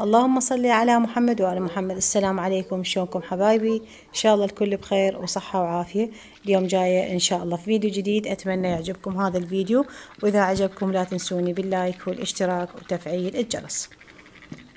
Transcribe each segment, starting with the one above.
اللهم صل على محمد وعلى محمد السلام عليكم شلونكم حبايبي ان شاء الله الكل بخير وصحة وعافية اليوم جاية ان شاء الله في فيديو جديد اتمنى يعجبكم هذا الفيديو واذا عجبكم لا تنسوني باللايك والاشتراك وتفعيل الجرس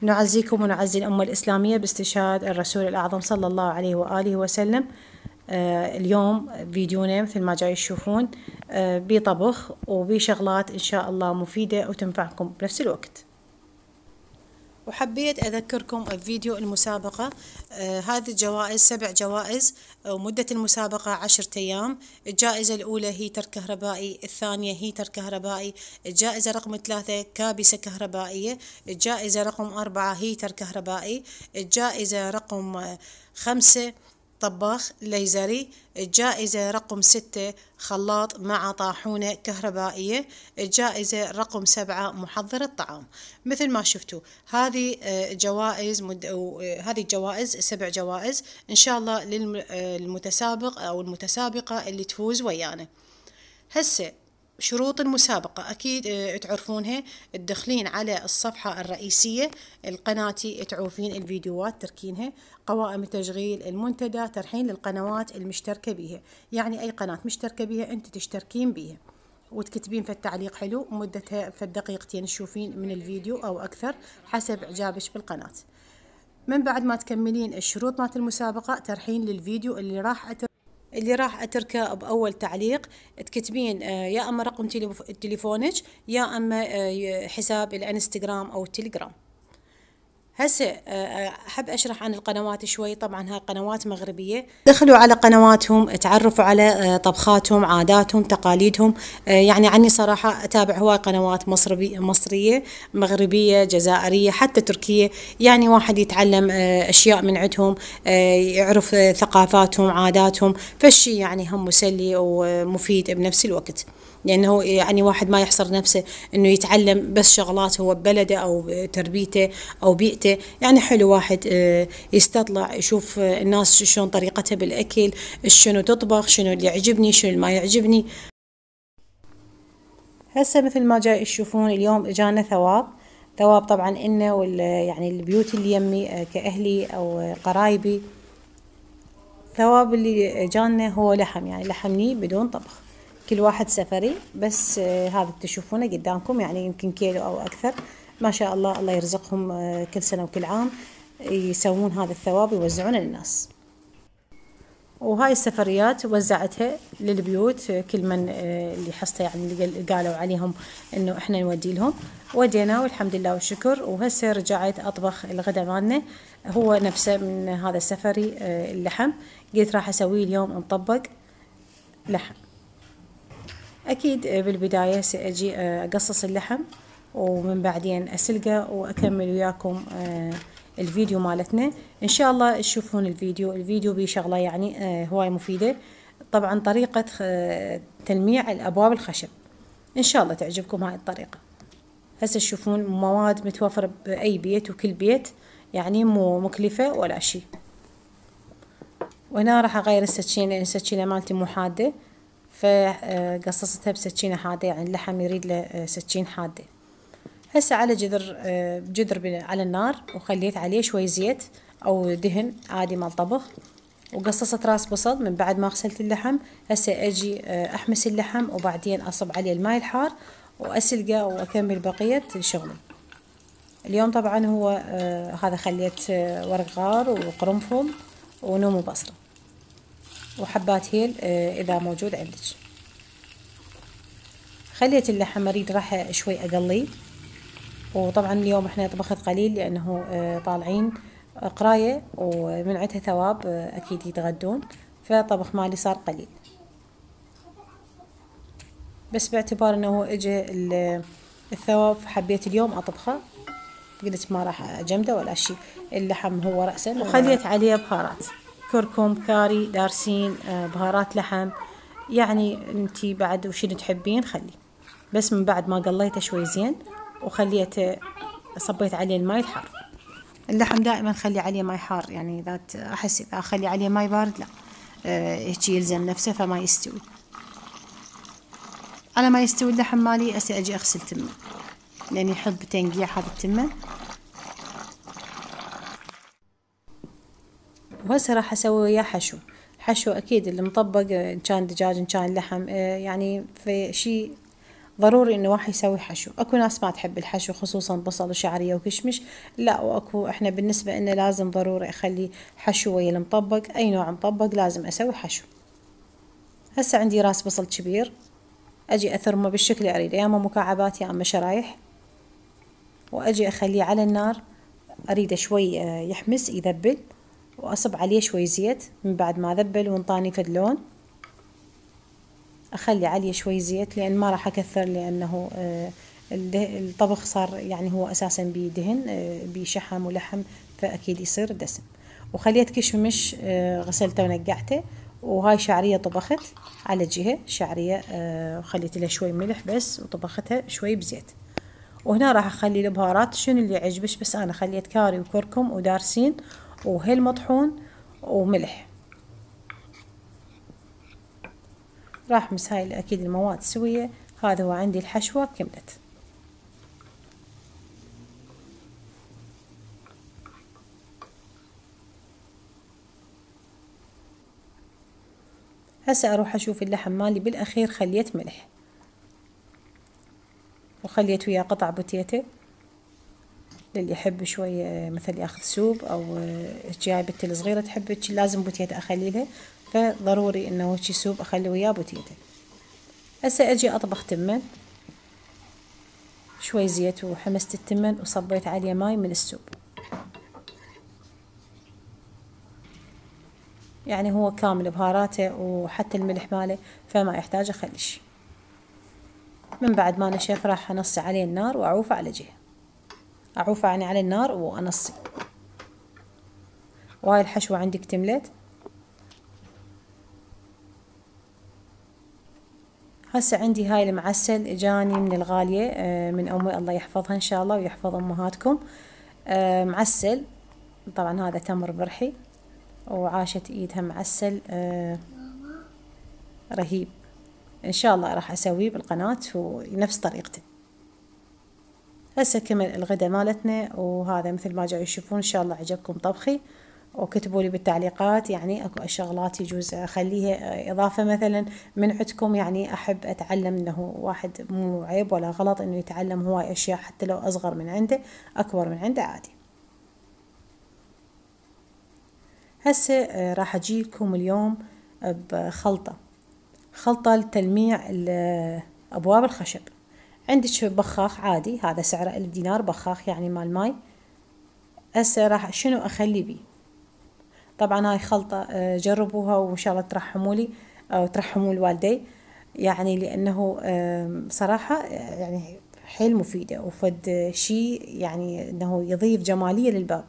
نعزيكم ونعزي الأمة الإسلامية باستشهاد الرسول الأعظم صلى الله عليه وآله وسلم آه، اليوم فيديونا مثل ما جاي تشوفون آه، بطبخ وبشغلات إن شاء الله مفيدة وتنفعكم بنفس الوقت وحبيت أذكركم بفيديو المسابقة آه هذه الجوائز سبع جوائز ومدة المسابقة عشرة أيام الجائزة الأولى هيتر كهربائي الثانية هيتر كهربائي الجائزة رقم ثلاثة كابسة كهربائية الجائزة رقم أربعة هيتر كهربائي الجائزة رقم خمسة طباخ ليزري الجائزة رقم ستة خلاط مع طاحونة كهربائية الجائزة رقم سبعة محضر الطعام مثل ما شفتوا هذه آه، جوائز مد... آه، هذه الجوائز سبع جوائز إن شاء الله للمتسابق آه، أو المتسابقة اللي تفوز ويانا هسه شروط المسابقة أكيد آه، تعرفونها تدخلين على الصفحة الرئيسية القناتي تعوفين الفيديوهات تركينها قوائم التشغيل المنتدى ترحين للقنوات المشتركة بها يعني أي قناة مشتركة بها أنت تشتركين بها وتكتبين في التعليق حلو مدتها في الدقيقتين تشوفين من الفيديو أو أكثر حسب إعجابك بالقناة من بعد ما تكملين الشروط مالت المسابقة ترحين للفيديو اللي راح أتر اللي راح اتركه باول تعليق تكتبين آه، يا اما رقم تليفونك يا اما آه، حساب الانستغرام او التليجرام هسه آه، آه، احب اشرح عن القنوات شوي طبعا هاي قنوات مغربيه دخلوا على قنواتهم تعرفوا على آه، طبخاتهم عاداتهم تقاليدهم يعني عني صراحه اتابع هواي قنوات مصربي مصريه مغربيه جزائريه حتى تركيه يعني واحد يتعلم اشياء من عندهم يعرف ثقافاتهم عاداتهم فالشي يعني هم مسلي ومفيد بنفس الوقت لانه يعني واحد ما يحصر نفسه انه يتعلم بس شغلات هو ببلده او تربيته او بيئته يعني حلو واحد آه، يستطلع يشوف الناس شلون طريقتها بالاكل شنو تطبخ شنو اللي يعجبني شنو اللي ما يعجبني هسه مثل ما جاي تشوفون اليوم اجانا ثواب ثواب طبعا إنا وال يعني البيوت اللي يمي آه، كأهلي أو قرايبي ثواب اللي جانا هو لحم يعني لحمني بدون طبخ كل واحد سفري بس آه، هذا تشوفونه قدامكم يعني يمكن كيلو أو أكثر ما شاء الله الله يرزقهم آه، كل سنة وكل عام يسوون هذا الثواب ويوزعونه للناس وهاي السفريات وزعتها للبيوت آه، كل من اللي حصته يعني اللي قالوا عليهم انه احنا نودي لهم ودينا والحمد لله والشكر وهسه رجعت اطبخ الغداء مالنا هو نفسه من هذا السفري اللحم قلت راح اسويه اليوم مطبق لحم أكيد آه، بالبداية سأجي آه، أقصص اللحم ومن بعدين أسلقه وأكمل وياكم آه، الفيديو مالتنا إن شاء الله تشوفون الفيديو الفيديو بيه شغلة يعني هواي مفيدة طبعا طريقة تلميع الأبواب الخشب إن شاء الله تعجبكم هاي الطريقة هسه تشوفون مواد متوفرة بأي بيت وكل بيت يعني مو مكلفة ولا شي وهنا راح أغير السكينة السكينة مالتي مو حادة فقصصتها بسكينة حادة يعني اللحم يريد له آه، سكين حادة هسه على جذر آه، جذر على النار وخليت عليه شوي زيت او دهن عادي مال طبخ وقصصت راس بصل من بعد ما غسلت اللحم هسه اجي آه، احمس اللحم وبعدين اصب عليه الماي الحار واسلقه واكمل بقيه شغلي اليوم طبعا هو هذا خليت ورق غار وقرنفل ونوم وبصره وحبات هيل آه، اذا موجود عندك خليت اللحم اريد راح شوي اقلي وطبعا اليوم احنا طبخت قليل لانه آه، طالعين قرايه ومن عندها ثواب آه، اكيد يتغدون فطبخ مالي صار قليل بس باعتبار انه اجى الثواب فحبيت اليوم اطبخه قلت ما راح اجمده ولا شيء اللحم هو راسا وخليت عليه بهارات كركم كاري دارسين آه، بهارات لحم يعني انتي بعد وشنو تحبين خلي بس من بعد ما قليته شوي زين وخليته صبيت عليه الماي الحار اللحم دائما خلي عليه ماي حار يعني اذا احس اذا اخلي عليه ماي بارد لا آه، هيك أه يلزم نفسه فما يستوي على ما يستوي اللحم مالي اسي اجي اغسل تمه لاني احب تنقيع هذا التمه وهسه راح اسوي وياه حشو حشو اكيد اللي مطبق ان كان دجاج ان كان لحم إيه، يعني في شيء ضروري انه واحد يسوي حشو اكو ناس ما تحب الحشو خصوصا بصل وشعريه وكشمش لا واكو احنا بالنسبه انه لازم ضروري اخلي حشو ويا المطبق اي نوع مطبق لازم اسوي حشو هسه عندي راس بصل كبير اجي اثرمه بالشكل اللي اريده يا اما مكعبات يا اما شرايح واجي اخليه على النار اريده شوي إيه، يحمس يذبل وأصب عليه شوي زيت من بعد ما ذبل وانطاني فد لون أخلي عليه شوي زيت لأن ما راح أكثر لأنه آه، الطبخ صار يعني هو أساسا بدهن آه، بشحم ولحم فأكيد يصير دسم وخليت كشمش آه، غسلته ونقعته وهاي شعرية طبخت على جهة شعرية خليت لها شوي ملح بس وطبختها شوي بزيت وهنا راح اخلي البهارات شنو اللي يعجبش بس انا خليت كاري وكركم ودارسين وهيل مطحون وملح راح مس هاي اكيد المواد سوية هذا هو عندي الحشوة كملت هسه اروح اشوف اللحم مالي بالاخير خليت ملح وخليت وياه قطع بوتيتة للي يحب شوية آه، مثل ياخذ سوب او آه، جاي بنتي الصغيرة تحب لازم بوتيته اخلي لها فضروري انه هيجي سوب اخلي وياه بوتيته هسه اجي اطبخ تمن شوي زيت وحمست التمن وصبيت عليه ماي من السوب يعني هو كامل بهاراته وحتى الملح ماله فما يحتاج اخليش من بعد ما نشف راح انص عليه النار واعوفه على جهه أعوف يعني على النار وأنصي وهاي الحشوة عندي اكتملت هسه عندي هاي المعسل اجاني من الغالية آه، من امي الله يحفظها ان شاء الله ويحفظ امهاتكم آه، معسل طبعا هذا تمر برحي وعاشت ايدها معسل آه، رهيب ان شاء الله راح اسويه بالقناة ونفس طريقتي هسه كمل الغدا مالتنا وهذا مثل ما جاي يشوفون ان شاء الله عجبكم طبخي وكتبوا لي بالتعليقات يعني اكو شغلات يجوز اخليها آه، اضافه مثلا من عندكم يعني احب اتعلم انه واحد مو عيب ولا غلط انه يتعلم هواي اشياء حتى لو اصغر من عنده اكبر من عنده عادي هسه آه، راح اجيكم اليوم بخلطه خلطه لتلميع ابواب الخشب عندك بخاخ عادي هذا سعره ألف دينار بخاخ يعني مال ماي هسه راح شنو اخلي بيه طبعا هاي خلطة آه، جربوها وان شاء الله ترحموا لي او ترحموا الوالدي يعني لانه صراحة آه، يعني حيل مفيدة وفد آه، شيء يعني انه يضيف جمالية للباب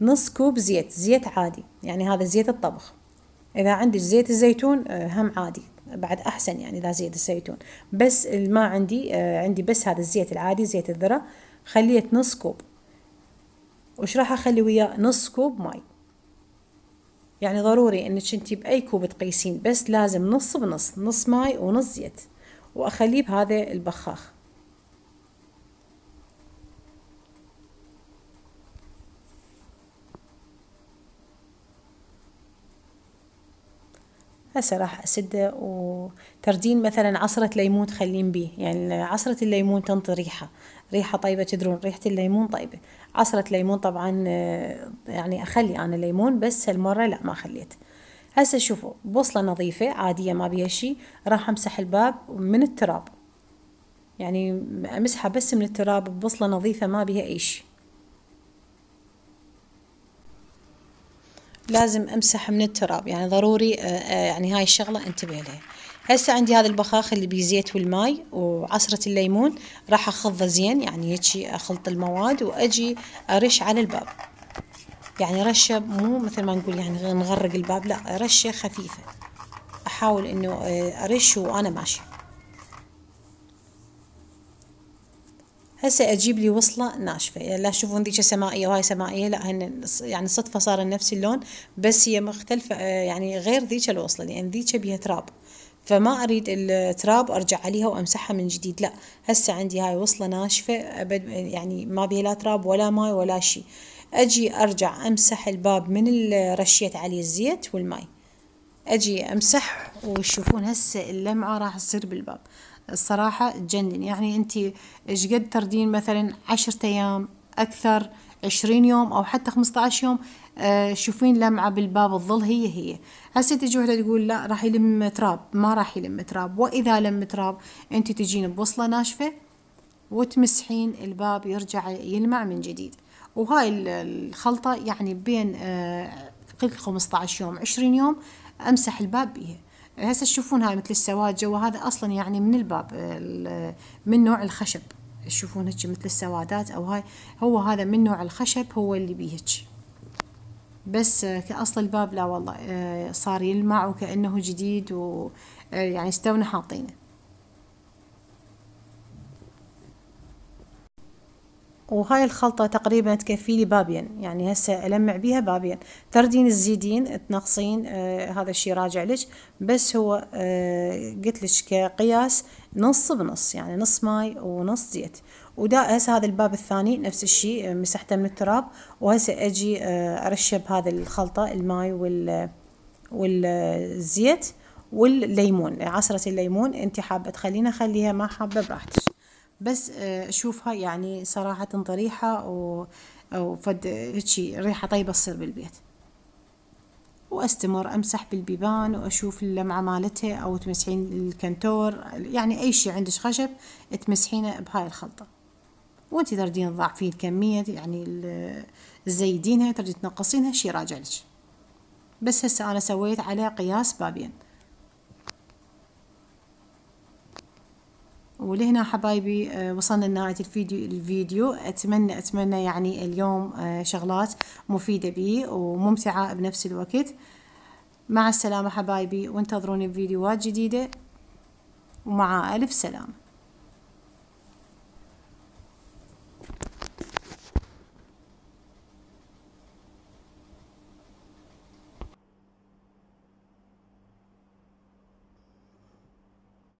نص كوب زيت زيت عادي يعني هذا زيت الطبخ اذا عندك زيت الزيتون هم عادي بعد احسن يعني اذا زيت الزيتون بس ما عندي آه، عندي بس هذا الزيت العادي زيت الذره خليت نص كوب وش راح اخلي وياه نص كوب ماي يعني ضروري انك انت باي كوب تقيسين بس لازم نص بنص نص ماي ونص زيت واخليه بهذا البخاخ هسه راح أسده وتردين مثلا عصرة ليمون تخلين بيه يعني عصرة الليمون تنطي ريحة ريحة طيبة تدرون ريحة الليمون طيبة عصرة ليمون طبعا يعني أخلي أنا ليمون بس هالمرة لا ما خليت هسه شوفوا بوصلة نظيفة عادية ما بيها شي راح أمسح الباب من التراب يعني أمسحه بس من التراب بوصله نظيفة ما بيها أي شي لازم امسح من التراب يعني ضروري آه، آه، يعني هاي الشغله انتبه لها هسه عندي هذا البخاخ اللي بيه زيت والماي وعصره الليمون راح اخضه زين يعني هيجي اخلط المواد واجي ارش على الباب يعني رشه مو مثل ما نقول يعني نغرق الباب لا رشه خفيفه احاول انه آه، ارش وانا ماشيه هسه اجيب لي وصله ناشفه يعني لا تشوفون ذيك سمائيه وهاي سمائيه لا هن يعني صدفه صار نفس اللون بس هي مختلفه آه، يعني غير ذيك الوصله لان ذيك بيها تراب فما اريد التراب ارجع عليها وامسحها من جديد لا هسه عندي هاي وصله ناشفه ابد يعني ما بيها لا تراب ولا ماي ولا شيء اجي ارجع امسح الباب من رشيت عليه الزيت والماي اجي امسح وشوفون هسه اللمعه راح تصير بالباب الصراحة تجنن يعني أنت إيش قد تردين مثلا عشرة أيام أكثر عشرين يوم أو حتى خمسة عشر يوم آه شوفين لمعة بالباب الظل هي هي هسه تجي وحدة تقول لا راح يلم تراب ما راح يلم تراب وإذا لم تراب أنت تجين بوصلة ناشفة وتمسحين الباب يرجع يلمع من جديد وهاي الخلطة يعني بين آه 15 يوم 20 يوم أمسح الباب بيها هسه تشوفون هاي مثل السواد جوا هذا اصلا يعني من الباب من نوع الخشب تشوفون هيك مثل السوادات او هاي هو هذا من نوع الخشب هو اللي بيه هيك بس آه، كأصل الباب لا والله آه، صار يلمع وكأنه جديد ويعني آه، استونا حاطينه وهاي الخلطة تقريبا تكفيني بابين يعني هسه ألمع بيها بابين تردين تزيدين تنقصين آه هذا الشي راجع لك بس هو آه قلت لك كقياس نص بنص يعني نص ماي ونص زيت ودا هسه هذا الباب الثاني نفس الشي آه، مسحته من التراب وهسه أجي آه أرشب هذا الخلطة الماي وال والزيت آه، والليمون عصرة الليمون انت حابة تخلينا خليها ما حابة براحتك بس آه، اشوفها يعني صراحة طريحة و وفد هيجي ريحة طيبة تصير بالبيت واستمر امسح بالبيبان واشوف اللمعة مالتها او تمسحين الكنتور يعني اي شيء عندك خشب تمسحينه بهاي الخلطة وانت تردين تضاعفين كمية يعني تزيدينها تردين تنقصينها شي راجع لك بس هسه انا سويت عليه قياس بابين ولهنا حبايبي آه، وصلنا لنهاية الفيديو الفيديو أتمنى أتمنى يعني اليوم آه، شغلات مفيدة بي وممتعة بنفس الوقت مع السلامة حبايبي وانتظروني بفيديوهات جديدة ومع ألف سلامة